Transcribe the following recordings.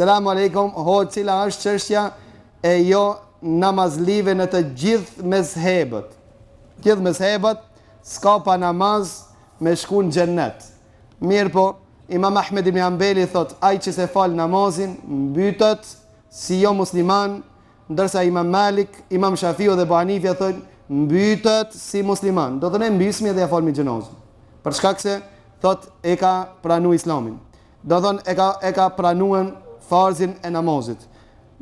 Selamu alaikum, ho, cila është qështja e jo namazlive në të gjithë mezhebët. Gjithë mezhebët, s'ka pa namaz me shku në gjennet. Mirë po, imam Ahmed i Mjambeli thot, aj që se falë namazin, mbytët, si jo musliman, ndërsa imam Malik, imam Shafio dhe Bohanifja thot, mbytët si musliman. Do të ne mbysmi edhe ja falë mi gjenozën. Për shkak se, thot, e ka pranu islamin. Do të e ka, e ka pranuën farzin e namazit.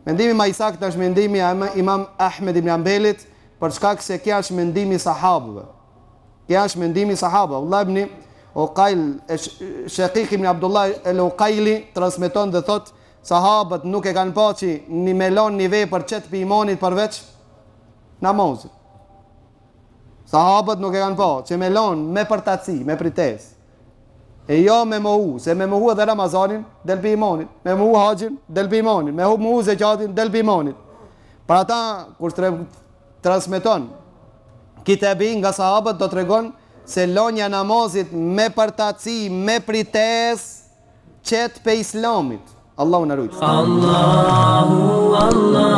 Mendimi ma i saktë është mendimi imam Ahmed ibn Ambelit, për shkak se kja është mendimi sahabëve. Kja është mendimi sahabëve. Allah ibn Uqail, Shekik ibn Abdullah el Uqaili, transmiton dhe thot, sahabët nuk e kanë paci një melon një vej për qëtë për imanit përveç namazit. Sahabët nuk e kanë paci, që melon me përtaci, me pritesë. E jo me mohu, se me mohu edhe Ramazanin, delpi imanit. Me mohu haqin, delpi imanit. Me mohu zekatin, delpi imanit. Pra ta, kur të transmiton, kitebi nga sahabët do të regon se lonja namazit me përtaci, me prites, qetë pe islamit. Allahu në rujtë. Allahu, Allahu.